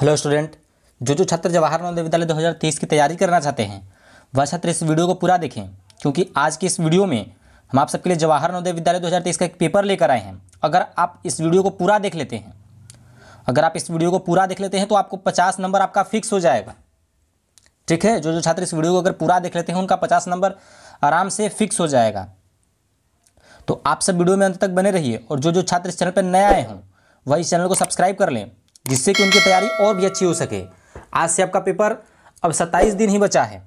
Hello student जो जो छात्र जवाहर नवोदय विद्यालय 2023 की तैयारी करना चाहते हैं वह छात्र इस वीडियो को पूरा देखें क्योंकि आज की इस वीडियो में हम आप सबके लिए जवाहर नवोदय विद्यालय 2023 का एक पेपर लेकर आए हैं अगर आप इस वीडियो को पूरा देख लेते हैं अगर आप इस वीडियो को पूरा देख लेते हैं तो आपको पचास नंबर आपका फिक्स हो जाएगा ठीक है जो जो छात्र इस वीडियो को अगर पूरा देख लेते हैं उनका पचास नंबर आराम से फिक्स हो जाएगा तो आप सब वीडियो में अंत तक बने रहिए और जो जो छात्र इस चैनल पर नए आए हों वह इस चैनल को सब्सक्राइब कर लें जिससे कि उनकी तैयारी और भी अच्छी हो सके आज से आपका पेपर अब सत्ताईस दिन ही बचा है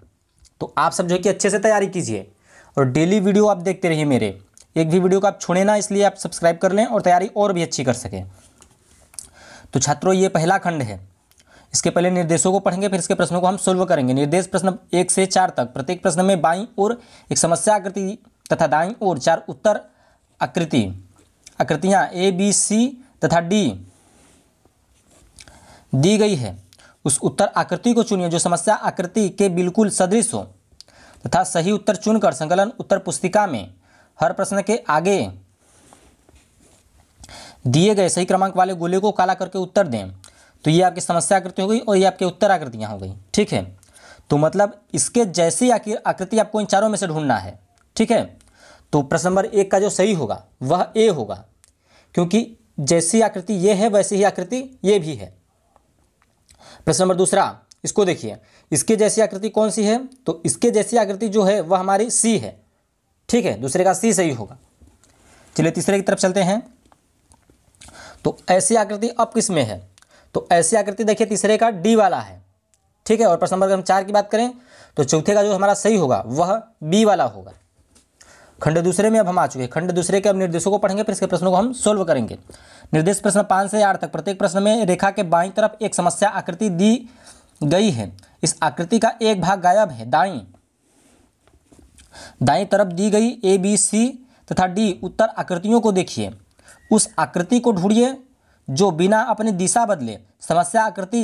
तो आप सब जो है कि अच्छे से तैयारी कीजिए और डेली वीडियो आप देखते रहिए मेरे एक भी वीडियो को आप छोड़े ना इसलिए आप सब्सक्राइब कर लें और तैयारी और भी अच्छी कर सकें तो छात्रों ये पहला खंड है इसके पहले निर्देशों को पढ़ेंगे फिर इसके प्रश्नों को हम सोल्व करेंगे निर्देश प्रश्न एक से चार तक प्रत्येक प्रश्न में बाई और एक समस्या आकृति तथा दाई और चार उत्तर आकृति आकृतियाँ ए बी सी तथा डी दी गई है उस उत्तर आकृति को चुनिए जो समस्या आकृति के बिल्कुल सदृश हो तथा सही उत्तर चुनकर संकलन उत्तर पुस्तिका में हर प्रश्न के आगे दिए गए सही क्रमांक वाले गोले को काला करके उत्तर दें तो ये आपकी समस्या आकृति हो गई और ये आपके उत्तर आकृतियाँ हो गई ठीक है तो मतलब इसके जैसी आकृति आपको इन चारों में से ढूंढना है ठीक है तो प्रश्न नंबर एक का जो सही होगा वह ए होगा क्योंकि जैसी आकृति ये है वैसी ही आकृति ये भी है प्रश्न नंबर दूसरा इसको देखिए इसके जैसी आकृति कौन सी है तो इसके जैसी आकृति जो है वह हमारी सी है ठीक है दूसरे का सी सही होगा चलिए तीसरे की तरफ चलते हैं तो ऐसी आकृति अब किस में है तो ऐसी आकृति देखिए तीसरे का डी वाला है ठीक है और प्रश्न नंबर हम चार की बात करें तो चौथे का जो हमारा सही होगा वह बी वाला होगा खंड दूसरे में अब हम आ चुके हैं खंड दूसरे के अब निर्देशों को पढ़ेंगे फिर इसके प्रश्नों को हम सोल्व करेंगे निर्देश प्रश्न पाँच से आठ तक प्रत्येक प्रश्न में रेखा के बाईं तरफ एक समस्या आकृति दी गई है इस आकृति का एक भाग गायब है दाई दाई तरफ दी गई ए बी सी तथा डी उत्तर आकृतियों को देखिए उस आकृति को ढूंढिए जो बिना अपनी दिशा बदले समस्या आकृति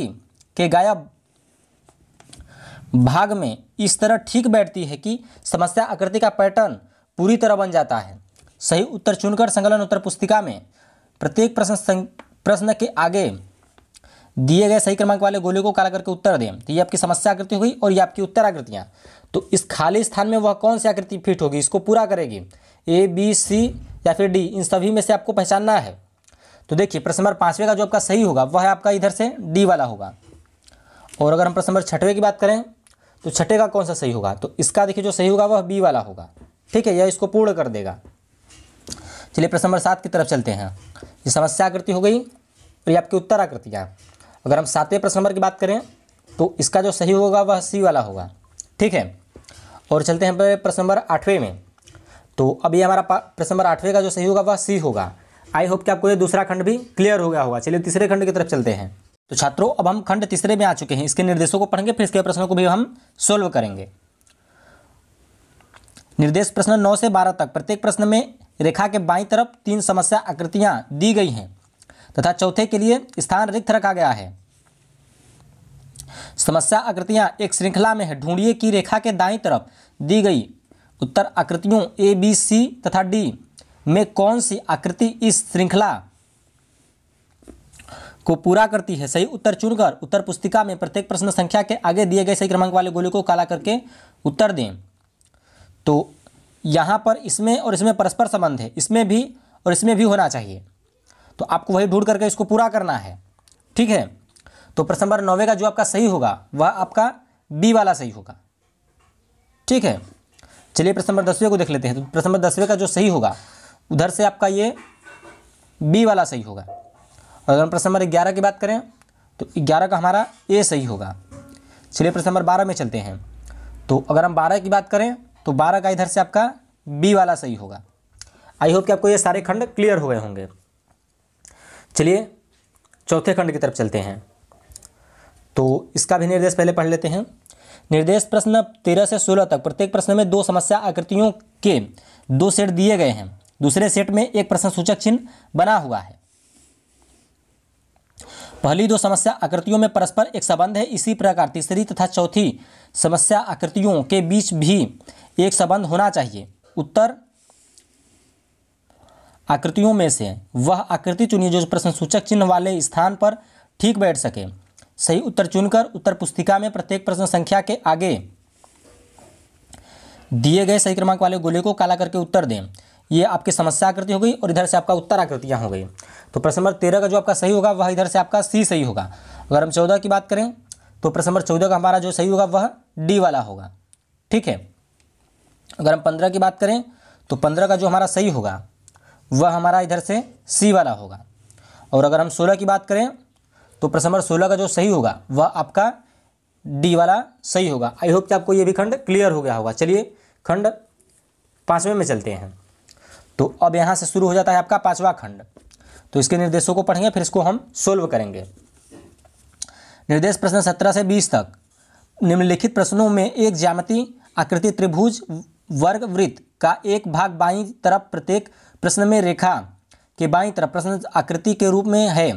के गायब भाग में इस तरह ठीक बैठती है कि समस्या आकृति का पैटर्न पूरी तरह बन जाता है सही उत्तर चुनकर संकलन उत्तर पुस्तिका में प्रत्येक प्रश्न प्रश्न के आगे दिए गए सही क्रमांक वाले गोले को काला करके उत्तर दें तो ये आपकी समस्या आकृति हुई और ये आपकी उत्तर आकृतियाँ तो इस खाली स्थान में वह कौन सी आकृति फिट होगी इसको पूरा करेगी ए बी सी या फिर डी इन सभी में से आपको पहचानना है तो देखिए प्रश्न नंबर पाँचवें का जो आपका सही होगा वह आपका इधर से डी वाला होगा और अगर हम प्रश्न नंबर छठवें की बात करें तो छठे का कौन सा सही होगा तो इसका देखिए जो सही होगा वह बी वाला होगा ठीक है यह इसको पूर्ण कर देगा चलिए प्रश्न नंबर सात की तरफ चलते हैं ये समस्या आकृति हो गई और ये आपकी उत्तर आकृतियाँ अगर हम सातवें प्रश्न नंबर की बात करें तो इसका जो सही होगा वह सी वाला होगा ठीक है और चलते हैं प्रश्न नंबर आठवें में तो अब ये हमारा प्रश्न नंबर आठवें का जो सही होगा वह सी होगा आई होप कि आपको ये दूसरा खंड भी क्लियर हो गया होगा चलिए तीसरे खंड की तरफ चलते हैं तो छात्रों अब हम खंड तीसरे में आ चुके हैं इसके निर्देशों को पढ़ेंगे फिर इसके प्रश्नों को भी हम सोल्व करेंगे निर्देश प्रश्न नौ से बारह तक प्रत्येक प्रश्न में रेखा के बाई तरफ तीन समस्या आकृतियाँ दी गई हैं तथा चौथे के लिए स्थान रिक्त रखा गया है समस्या आकृतियां एक श्रृंखला में है ढूंढिए कि रेखा के दाई तरफ दी गई उत्तर आकृतियों ए बी सी तथा डी में कौन सी आकृति इस श्रृंखला को पूरा करती है सही उत्तर चुनकर उत्तर पुस्तिका में प्रत्येक प्रश्न संख्या के आगे दिए गए सही क्रमांक वाले गोले को काला करके उत्तर दें तो यहाँ पर इसमें और इसमें परस्पर संबंध है इसमें भी और इसमें भी होना चाहिए तो आपको वही ढूंढ करके इसको पूरा करना है ठीक है तो प्रश्न नंबर नौवे का जो आपका सही होगा वह आपका बी वाला सही होगा ठीक है चलिए प्रश्न नंबर दसवें को देख लेते हैं तो प्रश्न नंबर दसवें का जो सही होगा उधर से आपका ये बी वाला सही होगा और अगर हम प्रश्न नंबर ग्यारह की बात करें तो ग्यारह का हमारा ए सही होगा चलिए प्रश्न नंबर बारह में चलते हैं तो अगर हम बारह की बात करें तो बारह का इधर से आपका बी वाला सही होगा आई होप कि आपको ये सारे खंड क्लियर हो गए होंगे चलिए चौथे खंड की तरफ चलते हैं तो इसका भी निर्देश पहले पढ़ लेते हैं निर्देश प्रश्न तेरह से सोलह तक प्रत्येक प्रश्न में दो समस्या आकृतियों के दो सेट दिए गए हैं दूसरे सेट में एक प्रश्न सूचक चिन्ह बना हुआ है पहली दो समस्या आकृतियों में परस्पर एक संबंध है इसी प्रकार तीसरी तथा चौथी समस्या आकृतियों के बीच भी एक संबंध होना चाहिए उत्तर आकृतियों में से वह आकृति चुनिए जो प्रश्न सूचक चिन्ह वाले स्थान पर ठीक बैठ सके सही उत्तर चुनकर उत्तर पुस्तिका में प्रत्येक प्रश्न संख्या के आगे दिए गए सही क्रमांक वाले गोले को काला करके उत्तर दें ये आपकी समस्या आकृति हो गई और इधर से आपका उत्तर आकृतियाँ हो गई तो प्रश्न नंबर तेरह का जो आपका सही होगा वह इधर से आपका सी सही होगा अगर हम चौदह की बात करें तो प्रश्न नंबर चौदह का हमारा जो सही होगा वह डी वाला होगा ठीक है अगर हम पंद्रह की बात करें तो पंद्रह का जो हमारा सही होगा वह हमारा इधर से सी वाला होगा और अगर हम सोलह की बात करें तो प्रश्न नंबर सोलह का जो सही होगा वह आपका डी वाला सही होगा आई होप कि आपको ये भी खंड क्लियर हो गया होगा चलिए खंड पाँचवें में चलते हैं तो अब यहाँ से शुरू हो जाता है आपका पाँचवा खंड तो इसके निर्देशों को पढ़ेंगे फिर इसको हम सोल्व करेंगे निर्देश प्रश्न सत्रह से बीस तक निम्नलिखित प्रश्नों में एक ज्यामति आकृति त्रिभुज वर्ग वृत्त का एक भाग बाई तरफ प्रत्येक प्रश्न में रेखा के बाई तरफ प्रश्न आकृति के रूप में है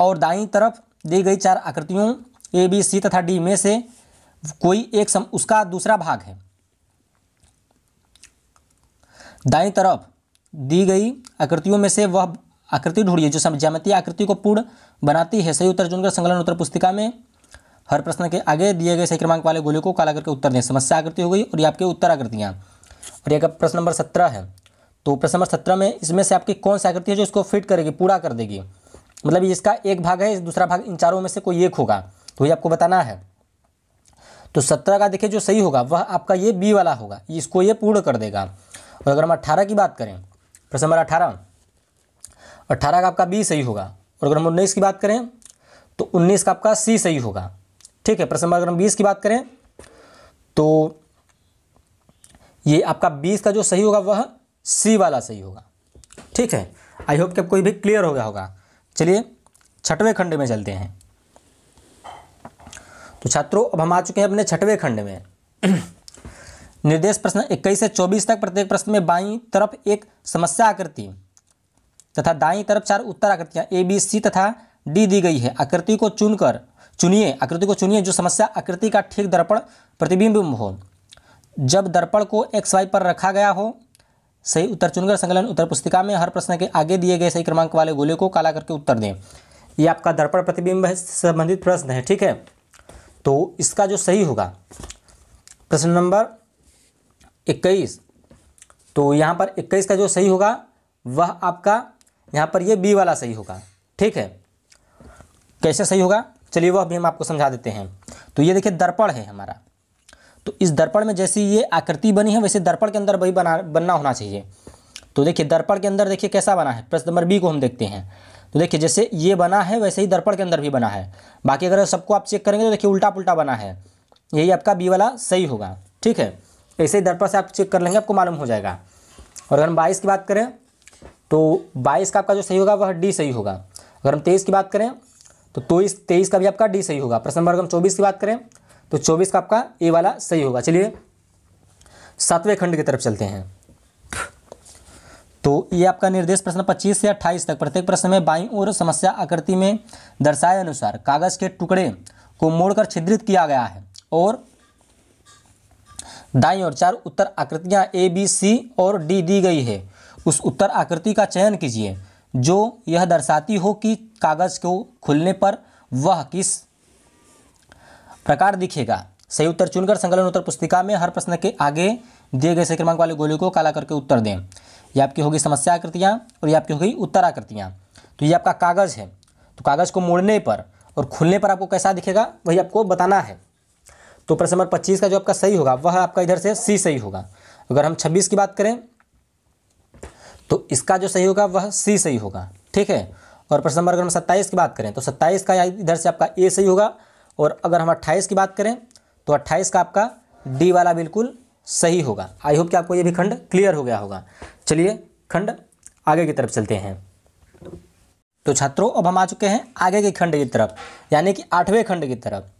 और दाई तरफ दी गई चार आकृतियों ए बी सी तथा डी में से कोई एक सम उसका दूसरा भाग है दाई तरफ दी गई आकृतियों में से वह आकृति ढूंढिए जो ज्यामितीय आकृति को पूर्ण बनाती है सही उत्तर चुनकर संगलन उत्तर पुस्तिका में हर प्रश्न के आगे दिए गए सही क्रमांक वाले गोले को काला करके उत्तर दें समस्या आकृति हो गई और ये आपके उत्तर आकृतियाँ और ये प्रश्न नंबर सत्रह है तो प्रश्न नंबर सत्रह में इसमें से आपकी कौन सी आकृति है जो इसको फिट करेगी पूरा कर देगी मतलब इसका एक भाग है दूसरा भाग इन चारों में से कोई एक होगा तो ये आपको बताना है तो सत्रह का देखिए जो सही होगा वह आपका ये बी वाला होगा इसको ये पूर्ण कर देगा और तो अगर हम अट्ठारह की बात करें प्रश्न नंबर अठारह अट्ठारह का आपका बी सही होगा और अगर हम उन्नीस की बात करें तो उन्नीस का आपका सी सही होगा ठीक है प्रश्न नंबर अगर हम बीस की बात करें तो ये आपका बीस का जो सही होगा वह सी वाला सही होगा ठीक है आई होप कि आपको भी क्लियर हो गया होगा चलिए छठवें खंड में चलते हैं तो छात्रों अब हम आ चुके हैं अपने छठवें खंड में निर्देश प्रश्न इक्कीस से चौबीस तक प्रत्येक प्रश्न में बाई तरफ एक समस्या आकृति तथा दाई तरफ चार उत्तर आकृतियाँ ए बी सी तथा डी दी गई है आकृति को चुनकर चुनिए आकृति को चुनिए जो समस्या आकृति का ठीक दर्पण प्रतिबिंब हो जब दर्पण को एक्स वाई पर रखा गया हो सही उत्तर चुनकर संकलन उत्तर पुस्तिका में हर प्रश्न के आगे दिए गए सही क्रमांक वाले गोले को काला करके उत्तर दें ये आपका दर्पण प्रतिबिंब संबंधित प्रश्न है ठीक है तो इसका जो सही होगा प्रश्न नंबर इक्कीस तो यहाँ पर इक्कीस का जो सही होगा वह आपका यहाँ पर ये बी वाला सही होगा ठीक है कैसे सही होगा चलिए वह भी हम आपको समझा देते हैं तो ये देखिए दर्पण है हमारा तो इस दर्पण में जैसी ये आकृति बनी है वैसे दर्पण के अंदर वही बना बनना होना चाहिए तो देखिए दर्पण के अंदर देखिए कैसा बना है प्रश्न नंबर बी को हम देखते हैं तो देखिए जैसे ये बना है वैसे ही दर्पण के अंदर भी बना है बाकी अगर सबको आप चेक करेंगे तो देखिए उल्टा पुल्टा बना है यही आपका बी वाला सही होगा ठीक है ऐसे ही दर्पण से आप चेक कर लेंगे आपको मालूम हो जाएगा और अगर हम बाईस की बात करें तो बाईस का आपका जो सही होगा वह डी सही होगा अगर हम तेईस की बात करें तो तेईस तेईस का भी आपका डी सही होगा प्रश्न नंबर हम चौबीस की बात करें तो चौबीस का आपका ए वाला सही होगा चलिए सातवें खंड की तरफ चलते हैं तो ये आपका निर्देश प्रश्न 25 से 28 तक प्रत्येक प्रश्न में बाईं ओर समस्या आकृति में दर्शाए अनुसार कागज़ के टुकड़े को मोड़कर छिद्रित किया गया है और दाई और चार उत्तर आकृतियाँ ए बी सी और डी दी गई है उस उत्तर आकृति का चयन कीजिए जो यह दर्शाती हो कि कागज़ को खुलने पर वह किस प्रकार दिखेगा सही उत्तर चुनकर संकलन उत्तर पुस्तिका में हर प्रश्न के आगे दिए गए सही क्रमांक वाले गोले को काला करके उत्तर दें यह आपकी होगी समस्या आकृतियाँ और यह आपकी होगी उत्तर आकृतियाँ तो ये आपका कागज़ है तो कागज़ को मोड़ने पर और खुलने पर आपको कैसा दिखेगा वही आपको बताना है तो प्रश्न नंबर पच्चीस का जो आपका सही होगा वह आपका इधर से सी सही होगा अगर हम छब्बीस की बात करें तो इसका जो सही होगा वह सी सही होगा ठीक है और प्रश्न नंबर अगर हम सत्ताईस की बात करें तो सत्ताईस का इधर से आपका ए सही होगा और अगर हम अट्ठाईस की बात करें तो अट्ठाईस का आपका डी वाला बिल्कुल सही होगा आई होप कि आपको ये भी खंड क्लियर हो गया होगा चलिए खंड आगे की तरफ चलते हैं तो छात्रों अब हम आ चुके हैं आगे के खंड की तरफ यानी कि आठवें खंड की तरफ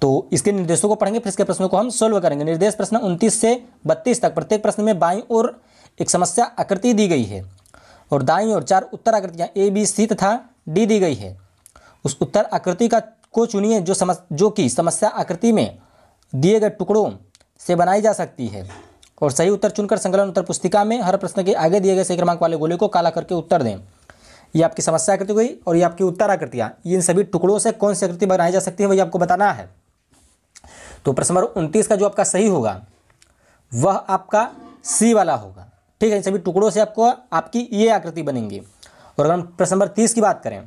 तो इसके निर्देशों को पढ़ेंगे फिर इसके प्रश्नों को हम सोल्व करेंगे निर्देश प्रश्न उनतीस से बत्तीस तक प्रत्येक प्रश्न में बाई और एक समस्या आकृति दी गई है और दाई और चार उत्तर आकृतियाँ ए बी सी तथा डी दी गई है उस उत्तर आकृति का को चुनिए जो समस् जो कि समस्या आकृति में दिए गए टुकड़ों से बनाई जा सकती है और सही उत्तर चुनकर संकलन उत्तर पुस्तिका में हर प्रश्न के आगे दिए गए सही क्रमांक वाले गोले को काला करके उत्तर दें ये आपकी समस्या आकृति हुई और ये आपकी उत्तर आकृतियाँ इन सभी टुकड़ों से कौन सी आकृति बनाई जा सकती है वही आपको बताना है तो प्रश्न नंबर उनतीस का जो आपका सही होगा वह आपका सी वाला होगा ठीक है सभी टुकड़ों से आपको आपकी ये आकृति बनेंगी और अगर हम प्रश्न नंबर तीस की बात करें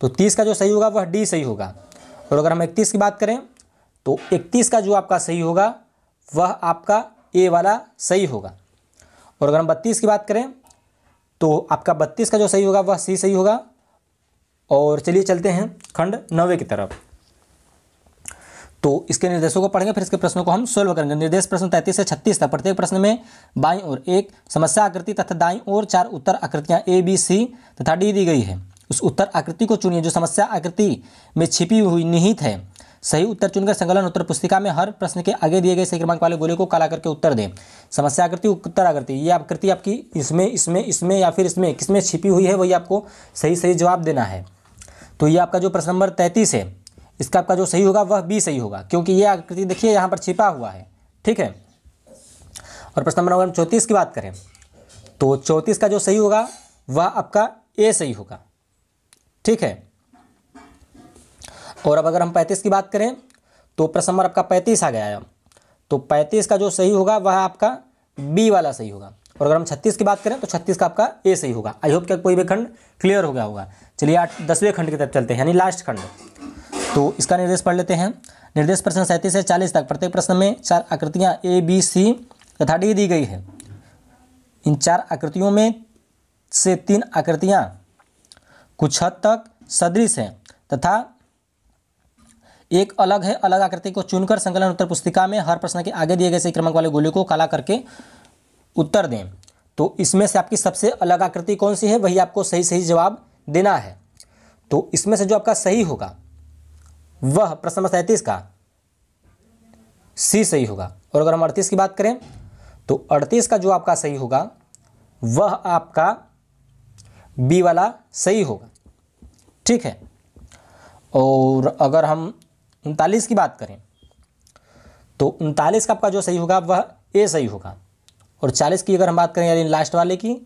तो तीस का जो सही होगा वह डी सही होगा और अगर हम इकतीस की बात करें तो इकतीस का जो आपका सही होगा वह आपका ए वाला सही होगा और अगर हम बत्तीस की बात करें तो आपका बत्तीस का जो सही होगा वह सी सही होगा और चलिए चलते हैं खंड नवे की तरफ तो इसके निर्देशों को पढ़ेंगे फिर इसके प्रश्नों को हम सोल्व करेंगे निर्देश प्रश्न तैतीस से छत्तीस था प्रत्येक प्रश्न में बाई और एक समस्या आकृति तथा दाई और चार उत्तर आकृतियाँ ए बी सी तथा डी दी गई है उस उत्तर आकृति को चुनिए जो समस्या आकृति में छिपी हुई निहित है सही उत्तर चुनकर संकलन उत्तर पुस्तिका में हर प्रश्न के आगे दिए गए सही क्रमांक वाले गोले को काला करके उत्तर दें समस्या आकृति उत्तर आकृति ये आकृति आपकी इसमें इसमें इसमें या फिर इसमें किसमें छिपी हुई है वही आपको सही सही जवाब देना है तो ये आपका जो प्रश्न नंबर तैंतीस है इसका आपका जो सही होगा वह बी सही होगा क्योंकि ये आकृति देखिए यहाँ पर छिपा हुआ है ठीक है और प्रश्न नंबर अगर हम चौंतीस की बात करें तो चौंतीस का जो सही होगा वह आपका ए सही होगा ठीक है और अब अगर हम पैंतीस की बात करें तो प्रश्न नंबर आपका पैंतीस आ गया है तो पैंतीस का जो सही होगा वह आपका बी वाला सही होगा और अगर हम छत्तीस की बात करें तो छत्तीस का आपका ए सही होगा आई होप क्या कोई भी खंड क्लियर हो गया होगा चलिए आठ दसवें खंड की तरफ चलते हैं यानी लास्ट खंड तो इसका निर्देश पढ़ लेते हैं निर्देश प्रश्न सैंतीस से चालीस तक प्रत्येक प्रश्न में चार आकृतियाँ ए बी सी तथा डी दी गई है इन चार आकृतियों में से तीन आकृतियाँ कुछ हद तक सदृश हैं तथा एक अलग है अलग आकृति को चुनकर संकलन उत्तर पुस्तिका में हर प्रश्न के आगे दिए गए सही क्रमांक वाले गोले को काला करके उत्तर दें तो इसमें से आपकी सबसे अलग आकृति कौन सी है वही आपको सही सही जवाब देना है तो इसमें से जो आपका सही होगा वह प्रश्न नंबर सैंतीस का सी सही होगा और अगर हम अड़तीस की बात करें तो अड़तीस का जो आपका सही होगा वह आपका बी वाला सही होगा ठीक है और अगर हम उनतालीस की बात करें तो उनतालीस का आपका जो सही होगा वह ए सही होगा और चालीस की अगर हम बात करें यानी लास्ट वाले की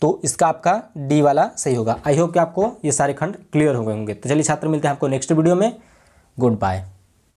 तो इसका आपका डी वाला सही होगा आई होप कि आपको ये सारे खंड क्लियर हो गए होंगे तो चलिए छात्र मिलते हैं आपको नेक्स्ट वीडियो में Goodbye.